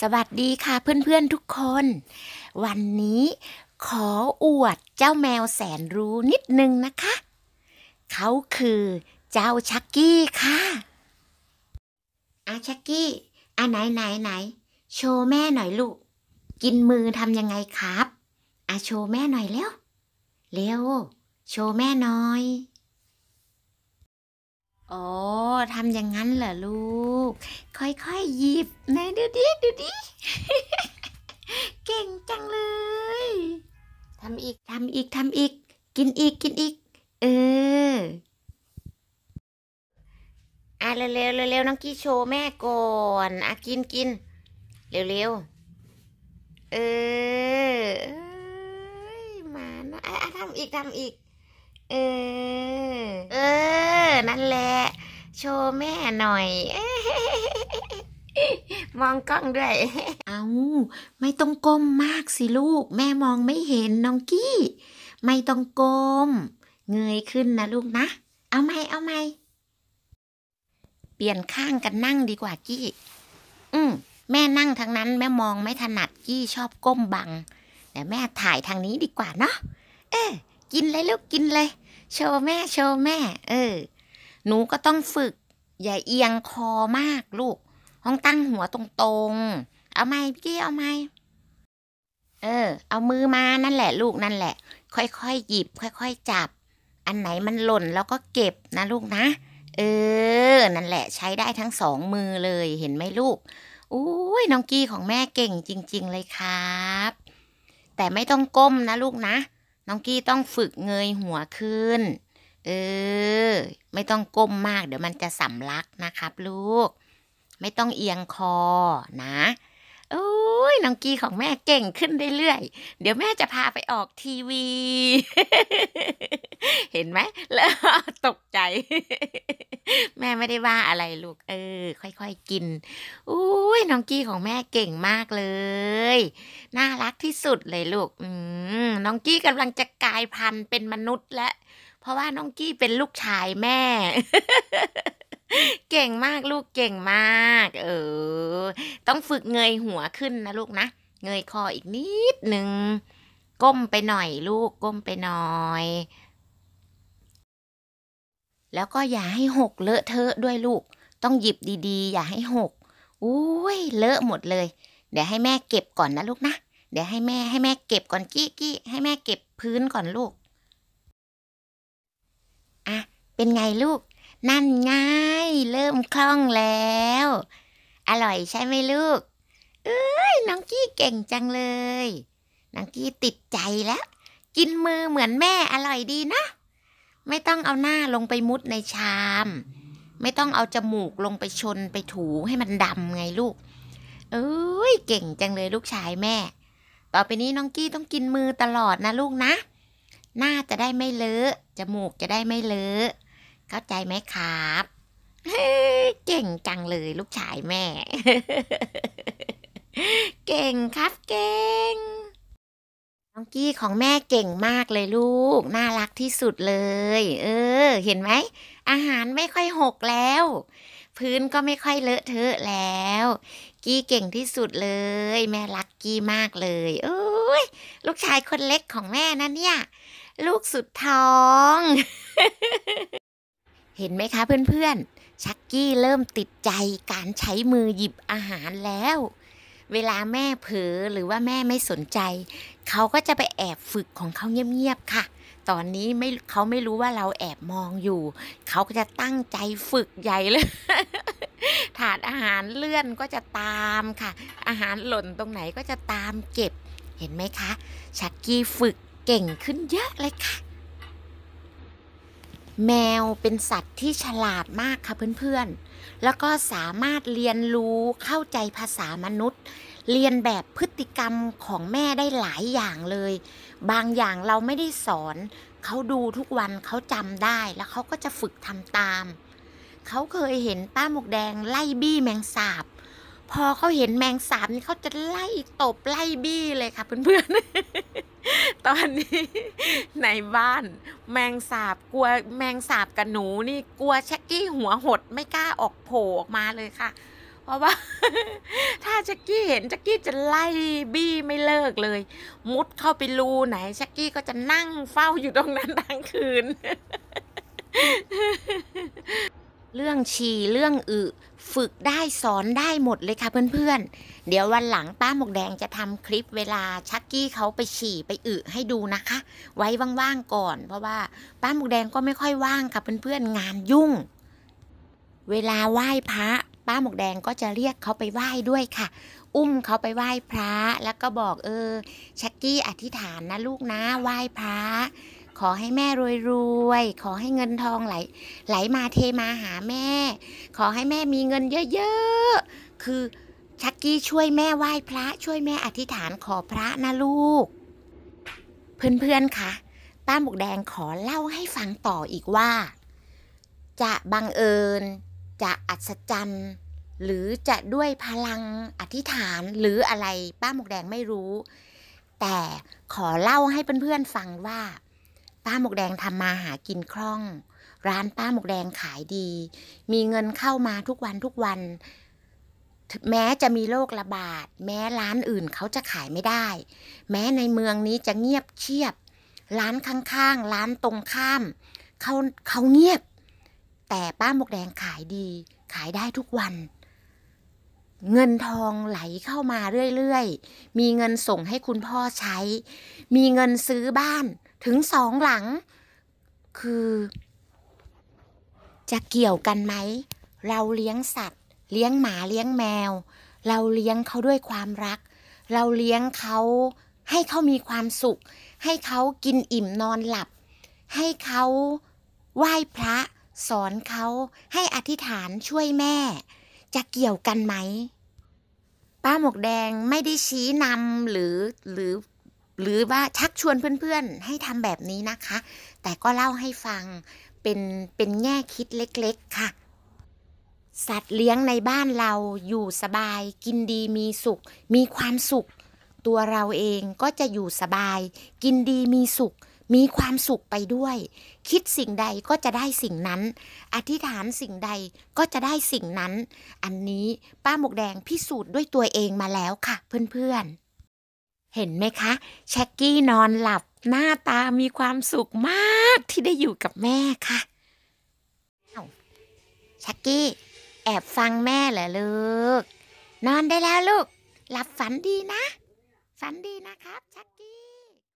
สวัสดีค่ะเพื่อนๆทุกคน วันนี้ขออวดเจ้าแมวแสนรู้นิดนึงนะคะ เขาคือเจ้าชักกี้ค่ะอาชักกี้อาไหนไหนไหนโชว์แม่หน่อยลูกกินมือทำยังไงครับอาโชว์แม่หน่อยเร็วเร็วโชว์แม่หน่อยโอ้ ทำอย่างนั้นเหรอลูก ค่อย ๆ หยิบนะดูดิดูดิเก่งจังเลย ทำอีก ทำอีก ทำอีก กินอีก กินอีก เอออะเร็วๆเร็วๆน้องกี้โชว์แม่ก่อน อ่ะ กินกิน เร็วเเออมานะอะทำอีกทำอีกเออ เออ นั่นแหละโชว์แม่หน่อย มองกล้องด้วยเอาไม่ต้องก้มมากสิลูก แม่มองไม่เห็นน้องกี้ ไม่ต้องก้มเงยขึ้นนะ ลูกนะเอาไหมเอาไหมเปลี่ยนข้างกันนั่งดีกว่ากี้อืมแม่นั่งทางนั้น แม่มองไม่ถนัดกี้ชอบก้มบังแต่แม่ถ่ายทางนี้ดีกว่าเนาะเออกินเลยลูกกินเลยโชว์แม่โชว์แม่ เออ หนูก็ต้องฝึกอย่าเอียงคอมากลูกต้องตั้งหัวตรงๆ เอาไหมพี่กี้เอาไหมเออ เอามือมานั่นแหละ ลูกนั่นแหละ ค่อยๆหยิบค่อย ๆจับ อันไหนมันหล่นแล้วก็เก็บนะลูกนะเออ นั่นแหละ ใช้ได้ทั้งสองมือเลยเห็นไหมลูกอุ้ยน้องกี้ของแม่เก่งจริง ๆเลยครับ แต่ไม่ต้องก้มนะลูกนะน้องกี้ต้องฝึกเงยหัวขึ้น เออ ไม่ต้องก้มมากเดี๋ยวมันจะสำลักนะครับ ลูก ไม่ต้องเอียงคอนะโอ้ยน้องกีของแม่เก่งขึ้นเรื่อยๆเดี๋ยวแม่จะพาไปออกทีวี เห็นไหมแล้วตกใจ แม่ไม่ได้ว่าอะไรลูกเออ ค่อยๆกินอุ้ยน้องกี้ของแม่เก่งมากเลยน่ารักที่สุดเลยลูก อืมน้องกี้กำลังจะกลายพันธุ์เป็นมนุษย์แล้วเพราะว่าน้องกี้เป็นลูกชายแม่เก่งมากลูกเก่งมากเออต้องฝึกเงยหัวขึ้นนะลูกนะเงยคออีกนิดหนึ่งก้มไปหน่อยลูก ก้มไปหน่อยแล้วก็อย่าให้หกเลอะเทอะด้วยลูก ต้องหยิบดีๆ อย่าให้หกอุ้ยเลอะหมดเลย เดี๋ยวให้แม่เก็บก่อนนะลูกนะเดี๋ยวให้แม่ให้แม่เก็บก่อนกี้กี้ให้แม่เก็บพื้นก่อนลูกอ่ะเป็นไงลูกนั่นง่าย เริ่มคล่องแล้ว อร่อยใช่ไหมลูกเอ้ยน้องกี้เก่งจังเลย น้องกี้ติดใจแล้วกินมือเหมือนแม่อร่อยดีนะ ไม่ต้องเอาหน้าลงไปมุดในชาม ไม่ต้องเอาจมูกลงไปชนไปถูให้มันดำไงลูก เอ้ยเก่งจังเลยลูกชายแม่ ต่อไปนี้น้องกี้ต้องกินมือตลอดนะลูกนะ หน้าจะได้ไม่เลอะจมูกจะได้ไม่เลอะเข้าใจไหมครับ เก่งจังเลยลูกชายแม่ เก่งครับเก่งน้องกี้ของแม่เก่งมากเลยลูก น่ารักที่สุดเลย เออ เห็นไหมอาหารไม่ค่อยหกแล้ว พื้นก็ไม่ค่อยเลอะเทอะแล้ว กี้เก่งที่สุดเลย แม่รักกี้มากเลยเอ้ยลูกชายคนเล็กของแม่นั่นเนี่ยลูกสุดท้องเห็นไหมคะเพื่อนๆ ชักกี้เริ่มติดใจการใช้มือหยิบอาหารแล้ว เวลาแม่เผลอหรือว่าแม่ไม่สนใจเขาก็จะไปแอบฝึกของเขาเงียบๆค่ะ ตอนนี้ไม่เขาไม่รู้ว่าเราแอบมองอยู่ เขาก็จะตั้งใจฝึกใหญ่เลย ถาดอาหารเลื่อนก็จะตามค่ะ อาหารหล่นตรงไหนก็จะตามเก็บเห็นไหมคะ ชักกี้ฝึกเก่งขึ้นเยอะเลยค่ะแมวเป็นสัตว์ที่ฉลาดมากค่ะเพื่อนๆ แล้วก็สามารถเรียนรู้เข้าใจภาษามนุษย์ เรียนแบบพฤติกรรมของแม่ได้หลายอย่างเลย บางอย่างเราไม่ได้สอน เขาดูทุกวันเขาจำได้ แล้วเขาก็จะฝึกทำตามเขาเคยเห็นป้าหมกแดงไล่บี้แมงสาบ พอเขาเห็นแมงสาบนี่เขาจะไล่ตบไล่บี้เลยค่ะเพื่อนๆตอนนี้ในบ้านแมงสาบกลัวแมงสาบกับหนูนี่กลัวแช็กกี้หัวหดไม่กล้าออกโผล่ออกมาเลยค่ะ เพราะว่าถ้าแช็กกี้เห็นแช็กกี้จะไล่บี้ไม่เลิกเลย มุดเข้าไปรูไหนแช็กกี้ก็จะนั่งเฝ้าอยู่ตรงนั้นทั้งคืนเรื่องฉี่เรื่องอึฝึกได้สอนได้หมดเลยค่ะ เพื่อน ๆ เดี๋ยววันหลังป้าหมกแดงจะทำคลิปเวลาชักกี้เขาไปฉี่ไปอึให้ดูนะคะ ไว้ว่างๆก่อน เพราะว่า ป้าหมกแดงก็ไม่ค่อยว่างค่ะเพื่อนๆงานยุ่ง เวลาไหว้พระป้าหมกแดงก็จะเรียกเขาไปไหว้ด้วยค่ะ อุ้มเขาไปไหว้พระแล้วก็บอกเออชักกี้อธิษฐานนะลูกนะไหว้พระขอให้แม่รวยๆ ขอให้เงินทองไหล ไหลมาเทมาหาแม่ ขอให้แม่มีเงินเยอะๆ คือชักกี้ช่วยแม่ไหว้พระช่วยแม่อธิษฐานขอพระนะลูก เพื่อนๆคะป้าหมวกแดงขอเล่าให้ฟังต่ออีกว่า จะบังเอิญ จะอัศจรรย์หรือจะด้วยพลังอธิษฐานหรืออะไรป้าหมวกแดงไม่รู้ แต่ขอเล่าให้เพื่อนๆฟังว่าป้าหมกแดงทำมาหากินคล่อง ร้านป้าหมกแดงขายดี มีเงินเข้ามาทุกวันทุกวัน แม้จะมีโรคระบาด แม้ร้านอื่นเขาจะขายไม่ได้ แม้ในเมืองนี้จะเงียบเชียบ ร้านข้างๆ ร้านตรงข้ามเขาเขาเงียบ แต่ป้าหมกแดงขายดี ขายได้ทุกวัน เงินทองไหลเข้ามาเรื่อยๆ มีเงินส่งให้คุณพ่อใช้ มีเงินซื้อบ้านถึงสองหลัง คือ จะเกี่ยวกันไหม เราเลี้ยงสัตว์ เลี้ยงหมาเลี้ยงแมว เราเลี้ยงเขาด้วยความรัก เราเลี้ยงเขาให้เขามีความสุข ให้เขากินอิ่มนอนหลับ ให้เขาไหว้พระ สอนเขาให้อธิษฐานช่วยแม่ จะเกี่ยวกันไหมป้าหมกแดงไม่ได้ชี้นำหรือหรือหรือว่าชักชวนเพื่อนๆให้ทำแบบนี้นะคะ แต่ก็เล่าให้ฟังเป็นเป็นแง่คิดเล็กๆค่ะ สัตว์เลี้ยงในบ้านเราอยู่สบาย กินดีมีสุข มีความสุข ตัวเราเองก็จะอยู่สบาย กินดีมีสุข มีความสุขไปด้วย คิดสิ่งใดก็จะได้สิ่งนั้น อธิษฐานสิ่งใดก็จะได้สิ่งนั้น อันนี้ป้าหมกแดงพิสูจน์ด้วยตัวเองมาแล้วค่ะเพื่อนๆเห็นไหมคะ แช็กกี้นอนหลับหน้าตามีความสุขมากที่ได้อยู่กับแม่ค่ะแช็กกี้ แอบฟังแม่เหรอลูก นอนได้แล้วลูก หลับฝันดีนะ ฝันดีนะครับชก